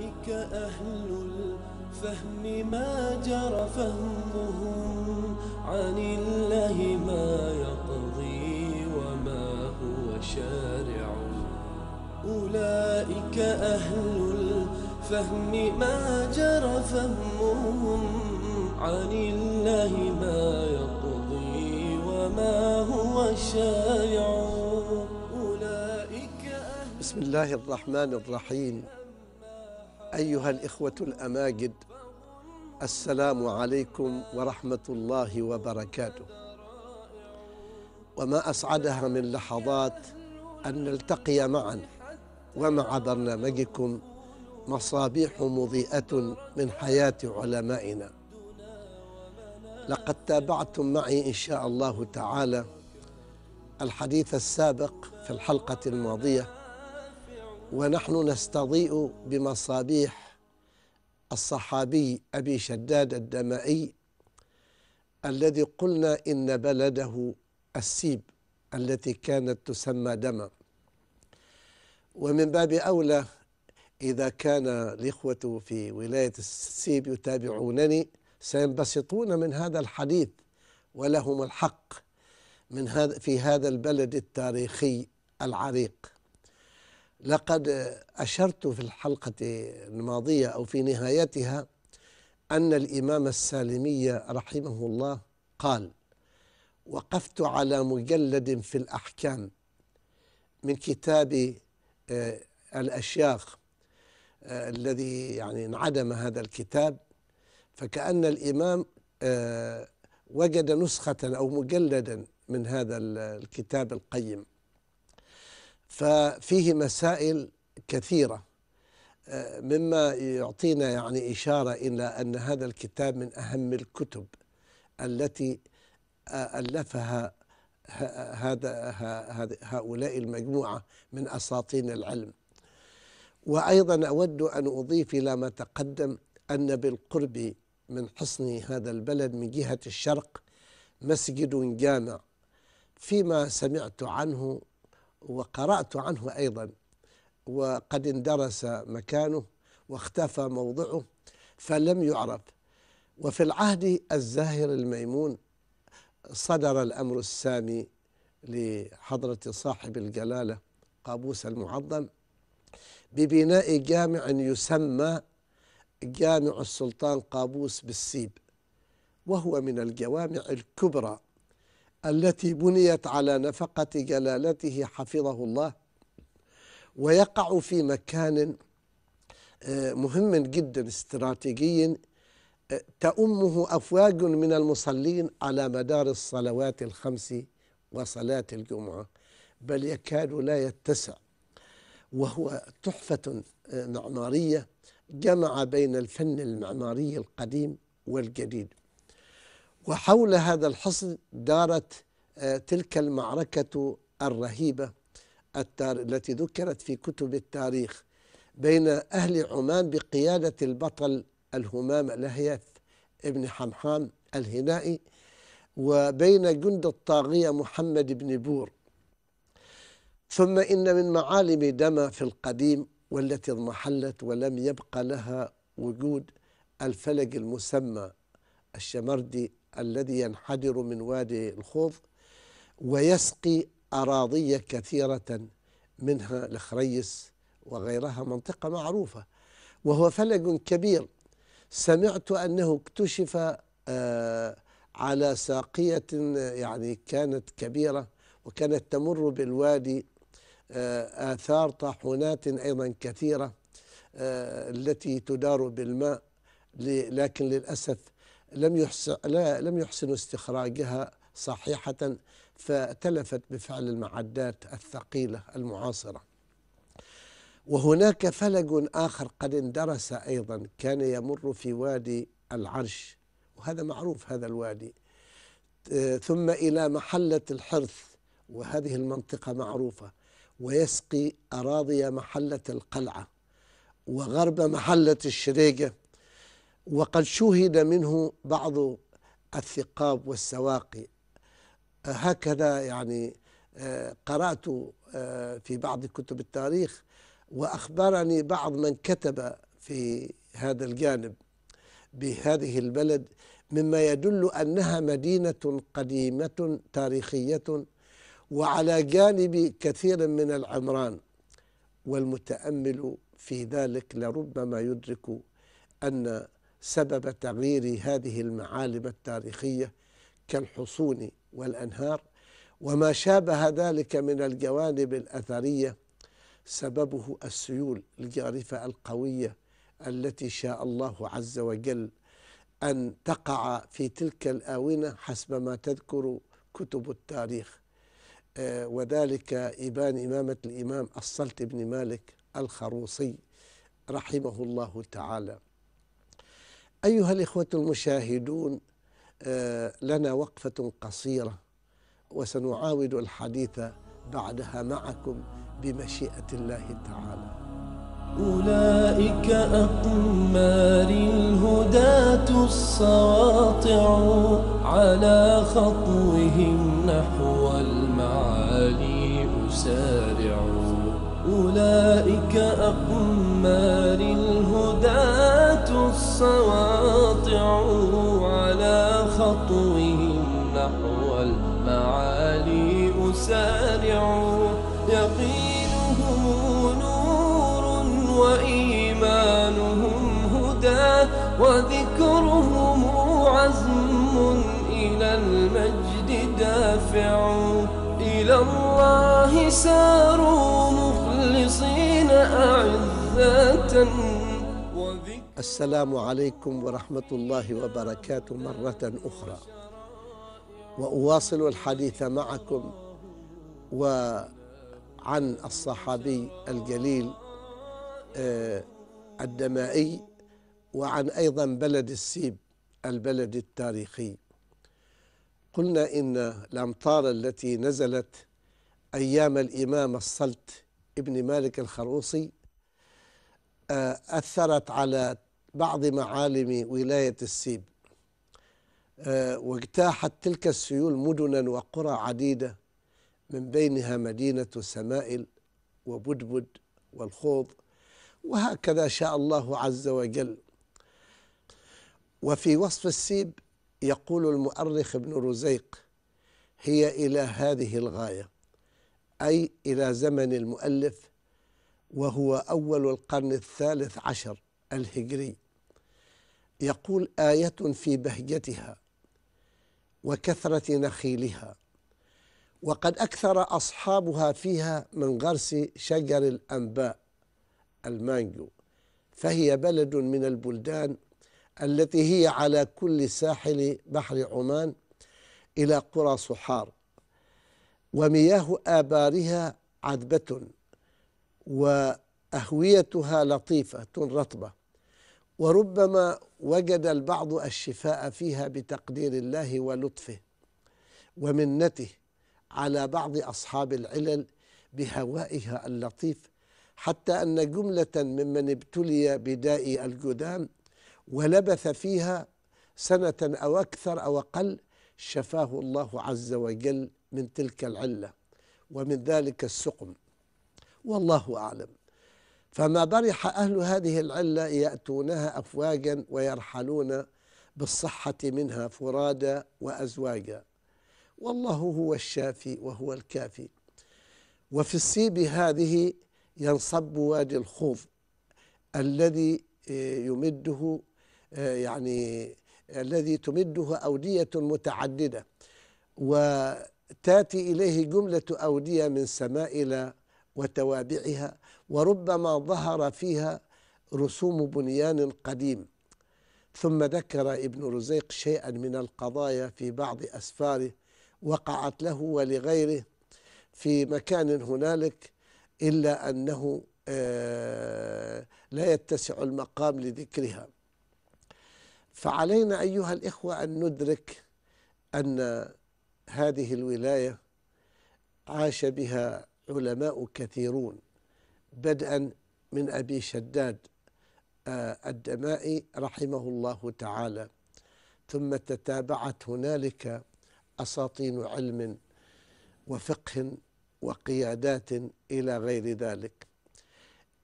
أولئك أهل الفهم ما جرى فهمهم عن الله ما يقضي وما هو شارع أولئك أهل الفهم ما جرى فهمهم عن الله ما يقضي وما هو شارع بسم الله الرحمن الرحيم أيها الإخوة الأماجد السلام عليكم ورحمة الله وبركاته وما أسعدها من لحظات أن نلتقي معا ومع برنامجكم مصابيح مضيئة من حياة علمائنا لقد تابعتم معي إن شاء الله تعالى الحديث السابق في الحلقة الماضية ونحن نستضيء بمصابيح الصحابي أبي شداد الدمائي الذي قلنا إن بلده السيب التي كانت تسمى دما ومن باب أولى إذا كان الإخوة في ولاية السيب يتابعونني سينبسطون من هذا الحديث ولهم الحق من هذا في هذا البلد التاريخي العريق لقد أشرت في الحلقة الماضية أو في نهايتها أن الإمام السالمي رحمه الله قال وقفت على مجلد في الأحكام من كتاب آه، الأشياخ آه، الذي يعني انعدم هذا الكتاب فكأن الإمام آه، وجد نسخة أو مجلدا من هذا الكتاب القيم ففيه مسائل كثيرة آه، مما يعطينا يعني إشارة إلى أن هذا الكتاب من أهم الكتب التي آه، ألفها هذا هؤلاء المجموعة من أساطين العلم وأيضا أود أن أضيف إلى ما تقدم أن بالقرب من حصن هذا البلد من جهة الشرق مسجد جامع فيما سمعت عنه وقرأت عنه أيضا وقد اندرس مكانه واختفى موضعه فلم يعرف وفي العهد الزاهر الميمون صدر الأمر السامي لحضرة صاحب الجلالة قابوس المعظم ببناء جامع يسمى جامع السلطان قابوس بالسيب وهو من الجوامع الكبرى التي بنيت على نفقة جلالته حفظه الله ويقع في مكان آه، مهم جدا استراتيجي آه، تأمه أفواج من المصلين على مدار الصلوات الخمس وصلاة الجمعة بل يكاد لا يتسع وهو تحفة آه، معمارية جمع بين الفن المعماري القديم والجديد وحول هذا الحصن دارت آه، تلك المعركة الرهيبة التي ذكرت في كتب التاريخ بين أهل عمان بقيادة البطل الهمام لهيث ابن حمحام الهنائي وبين جند الطاغية محمد بن بور ثم إن من معالم دما في القديم والتي اضمحلت ولم يبقى لها وجود الفلق المسمى الشمردي الذي ينحدر من وادي الخوض ويسقي أراضي كثيرة منها الخريس وغيرها منطقة معروفة وهو فلك كبير سمعت أنه اكتشف آه، على ساقية يعني كانت كبيرة وكانت تمر بالوادي آه، آثار طاحونات أيضا كثيرة آه، التي تدار بالماء لكن للأسف لم يحسن لا لم يحسنوا استخراجها صحيحة فتلفت بفعل المعدات الثقيلة المعاصرة وهناك فلج آخر قد اندرس أيضا كان يمر في وادي العرش وهذا معروف هذا الوادي ثم إلى محلة الحرث وهذه المنطقة معروفة ويسقي أراضي محلة القلعة وغرب محلة الشريقة وقد شوهد منه بعض الثقاب والسواقي هكذا يعني آه، قرأت آه، في بعض كتب التاريخ وأخبرني بعض من كتب في هذا الجانب بهذه البلد مما يدل أنها مدينة قديمة تاريخية وعلى جانب كثير من العمران والمتأمل في ذلك لربما يدرك أن سبب تغيير هذه المعالم التاريخية كالحصون والأنهار وما شابه ذلك من الجوانب الأثرية سببه السيول الجارفة القوية التي شاء الله عز وجل أن تقع في تلك الآونة حسب ما تذكر كتب التاريخ آه، وذلك إبان إمامة الإمام الصلت بن مالك الخروصي رحمه الله تعالى أيها الإخوة المشاهدون آه، لنا وقفة قصيرة وسنعاود الحديث بعدها معكم بمشيئة الله تعالى أولئك أقمار الهداة السواطع على خطوهم نحو المعالي أسارع أولئك أقمار الهداة الصواطع على خطوهم نحو المعالي أسارع يقينهم نور وإيمانهم هدى وذكرهم عزم إلى المجد دافع إلى الله سارون المخلصين أعزة السلام عليكم ورحمة الله وبركاته مرة أخرى وأواصل الحديث معكم وعن الصحابي الجليل آه، الدمائي وعن أيضا بلد السيب البلد التاريخي قلنا إن الأمطار التي نزلت أيام الإمام الصلت ابن مالك الخروصي آه، أثرت على بعض معالم ولاية السيب آه، واجتاحت تلك السيول مدنا وقرى عديدة من بينها مدينة سمائل وبدبد والخوض وهكذا شاء الله عز وجل وفي وصف السيب يقول المؤرخ ابن رزيق هي إلى هذه الغاية أي إلى زمن المؤلف وهو أول القرن الثالث عشر الهجري يقول آية في بهجتها وكثرة نخيلها وقد أكثر أصحابها فيها من غرس شجر الأنباء المانجو فهي بلد من البلدان التي هي على كل ساحل بحر عمان إلى قرى صحار ومياه آبارها عذبة وأهويتها لطيفة رطبة وربما وجد البعض الشفاء فيها بتقدير الله ولطفه ومنته على بعض أصحاب العلل بهوائها اللطيف حتى أن جملة ممن ابتلي بداء الجدام ولبث فيها سنة أو أكثر أو أقل شفاه الله عز وجل من تلك العلة ومن ذلك السقم والله أعلم فما برح أهل هذه العلة يأتونها أفواجا ويرحلون بالصحة منها فرادا وأزواجا والله هو الشافي وهو الكافي وفي السيب هذه ينصب وادي الخوف الذي آه، يمده آه، يعني الذي تمده أودية متعددة و تاتي إليه جملة أودية من سمائل وتوابعها وربما ظهر فيها رسوم بنيان قديم ثم ذكر ابن رزيق شيئا من القضايا في بعض أسفاره وقعت له ولغيره في مكان هنالك إلا أنه آه، لا يتسع المقام لذكرها فعلينا أيها الإخوة أن ندرك أن هذه الولاية عاش بها علماء كثيرون بدءا من أبي شداد آه، الدمائي رحمه الله تعالى ثم تتابعت هنالك أساطين علم وفقه وقيادات إلى غير ذلك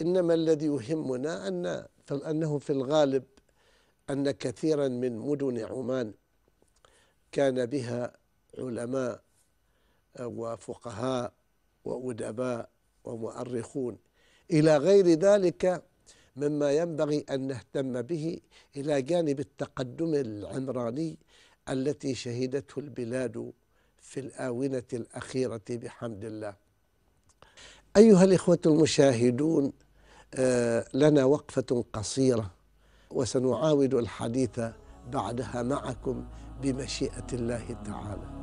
إنما الذي يهمنا أن أنه في الغالب أن كثيرا من مدن عمان كان بها علماء آه، وفقهاء وأدباء ومؤرخون إلى غير ذلك مما ينبغي أن نهتم به إلى جانب التقدم العمراني التي شهدته البلاد في الآونة الأخيرة بحمد الله أيها الإخوة المشاهدون آه، لنا وقفة قصيرة وسنعاود الحديث بعدها معكم بمشيئة الله تعالى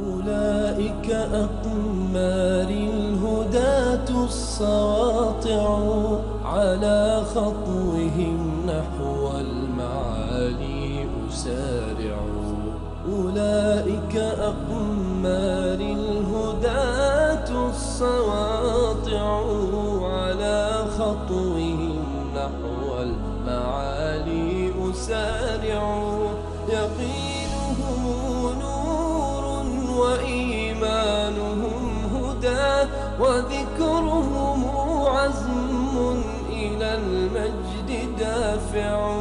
أولئك أقمار الهداة الصواطع على خطوهم نحو المعالي أسارع أولئك أقمار الهداة الصواطع على خطوهم نحو المعالي أسارع يقين وذكرهم عزم إلى المجد دافع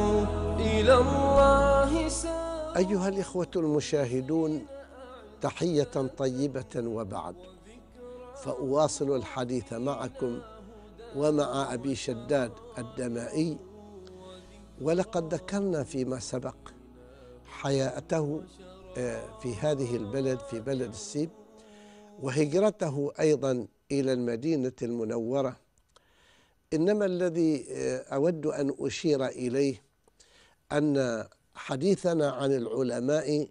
إلى الله سافع أيها الإخوة المشاهدون تحية طيبة وبعد فأواصل الحديث معكم ومع أبي شداد الدمائي ولقد ذكرنا فيما سبق حياته آه، في هذه البلد في بلد السيب وهجرته أيضا إلى المدينة المنورة إنما الذي آه، أود أن أشير إليه أن حديثنا عن العلماء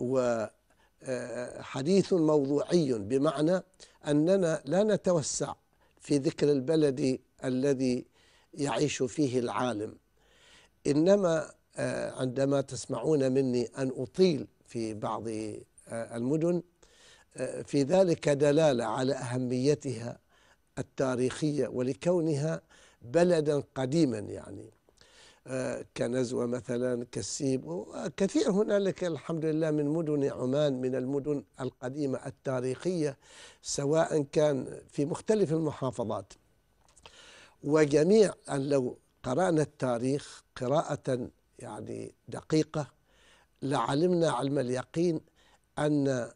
وحديث آه، موضوعي بمعنى أننا لا نتوسع في ذكر البلد الذي يعيش فيه العالم إنما آه، عندما تسمعون مني أن أطيل في بعض المدن في ذلك دلاله على اهميتها التاريخيه ولكونها بلدا قديما يعني آه، كنزوه مثلا كالسيب وكثير هنالك الحمد لله من مدن عمان من المدن القديمه التاريخيه سواء كان في مختلف المحافظات وجميع أن لو قرانا التاريخ قراءة يعني دقيقة لعلمنا علم اليقين أن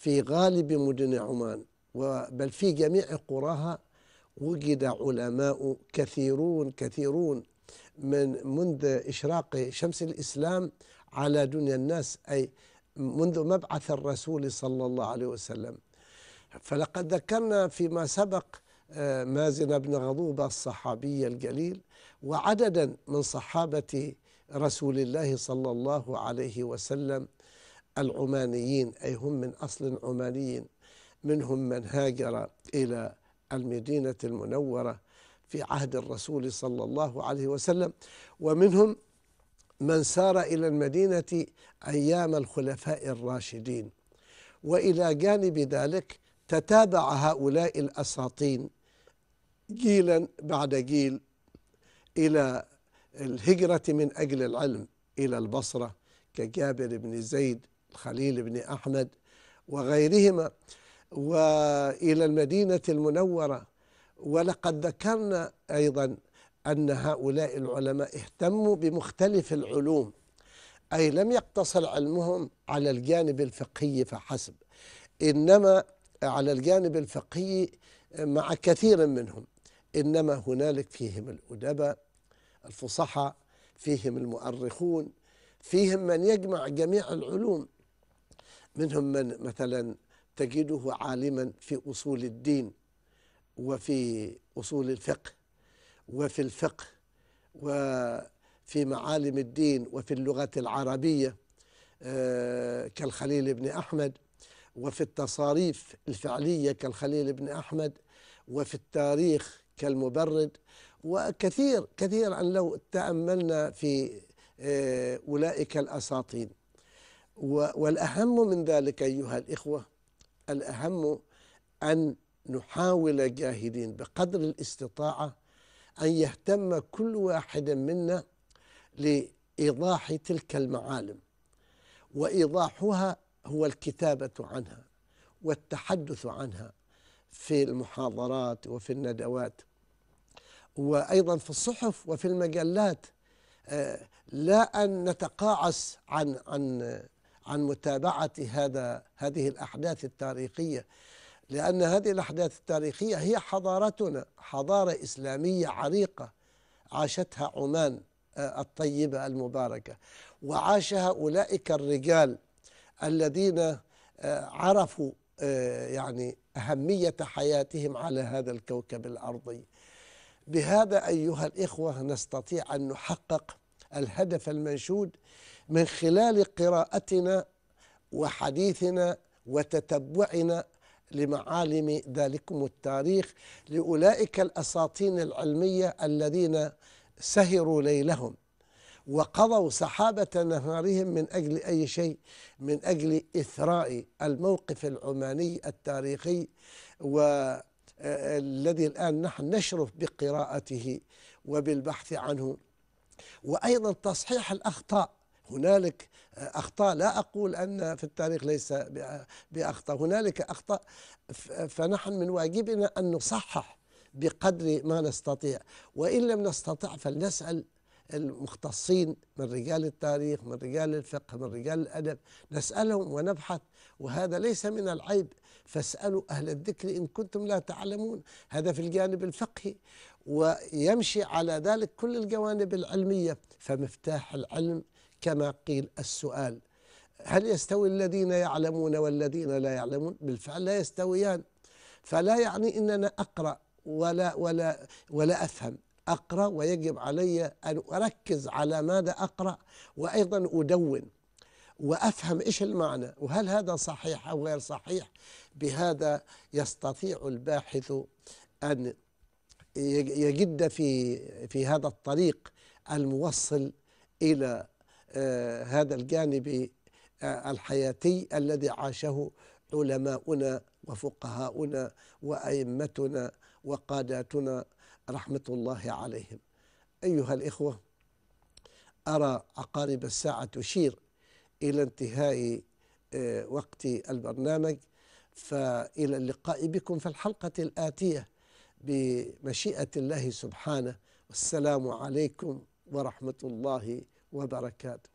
في غالب مدن عمان بل في جميع قراها وجد علماء كثيرون كثيرون من منذ إشراق شمس الإسلام على دنيا الناس أي منذ مبعث الرسول صلى الله عليه وسلم فلقد ذكرنا فيما سبق آه، مازن بن غضوبة الصحابي الجليل وعددا من صحابة رسول الله صلى الله عليه وسلم العمانيين أي هم من أصل عماني منهم من هاجر إلى المدينة المنورة في عهد الرسول صلى الله عليه وسلم ومنهم من سار إلى المدينة أيام الخلفاء الراشدين وإلى جانب ذلك تتابع هؤلاء الأساطين جيلا بعد جيل إلى الهجرة من أجل العلم إلى البصرة كجابر بن زيد خليل بن أحمد وغيرهما وإلى المدينة المنورة ولقد ذكرنا أيضا أن هؤلاء العلماء اهتموا بمختلف العلوم أي لم يقتصر علمهم على الجانب الفقهي فحسب إنما على الجانب الفقهي مع كثير منهم إنما هنالك فيهم الأدباء الفصحى فيهم المؤرخون فيهم من يجمع جميع العلوم منهم من مثلا تجده عالما في أصول الدين وفي أصول الفقه وفي الفقه وفي معالم الدين وفي اللغة العربية آه، كالخليل بن أحمد وفي التصاريف الفعلية كالخليل بن أحمد وفي التاريخ كالمبرد وكثير كثير أن لو تأملنا في آه، أولئك الأساطين والأهم من ذلك أيها الإخوة الأهم أن نحاول جاهدين بقدر الاستطاعة أن يهتم كل واحد منا لإيضاح تلك المعالم وإيضاحها هو الكتابة عنها والتحدث عنها في المحاضرات وفي الندوات وأيضا في الصحف وفي المجلات آه، لا أن نتقاعس عن عن عن متابعة هذا هذه الأحداث التاريخية لأن هذه الأحداث التاريخية هي حضارتنا حضارة إسلامية عريقة عاشتها عمان آه، الطيبة المباركة وعاشها أولئك الرجال الذين آه، عرفوا آه، يعني أهمية حياتهم على هذا الكوكب الأرضي بهذا أيها الإخوة نستطيع أن نحقق الهدف المنشود من خلال قراءتنا وحديثنا وتتبعنا لمعالم ذلكم التاريخ لأولئك الأساطين العلمية الذين سهروا ليلهم وقضوا سحابة نهارهم من أجل أي شيء من أجل إثراء الموقف العماني التاريخي والذي آه، الآن نحن نشرف بقراءته وبالبحث عنه وأيضا تصحيح الأخطاء هنالك أخطاء لا أقول أن في التاريخ ليس بأخطاء هنالك أخطاء فنحن من واجبنا أن نصحح بقدر ما نستطيع وإن لم نستطع فلنسأل المختصين من رجال التاريخ من رجال الفقه من رجال الأدب نسألهم ونبحث وهذا ليس من العيب فاسألوا أهل الذكر إن كنتم لا تعلمون هذا في الجانب الفقهي ويمشي على ذلك كل الجوانب العلمية فمفتاح العلم كما قيل السؤال هل يستوي الذين يعلمون والذين لا يعلمون بالفعل لا يستويان فلا يعني أننا أقرأ ولا, ولا, ولا أفهم أقرأ ويجب علي أن أركز على ماذا أقرأ وأيضا أدون وافهم ايش المعنى وهل هذا صحيح او غير صحيح بهذا يستطيع الباحث ان يجد في في هذا الطريق الموصل الى آه، هذا الجانب آه، الحياتي الذي عاشه علماؤنا وفقهاؤنا وائمتنا وقاداتنا رحمه الله عليهم. ايها الاخوه ارى عقارب الساعه تشير الى انتهاء آه، وقت البرنامج فإلى اللقاء بكم في الحلقة الآتية بمشيئة الله سبحانه والسلام عليكم ورحمة الله وبركاته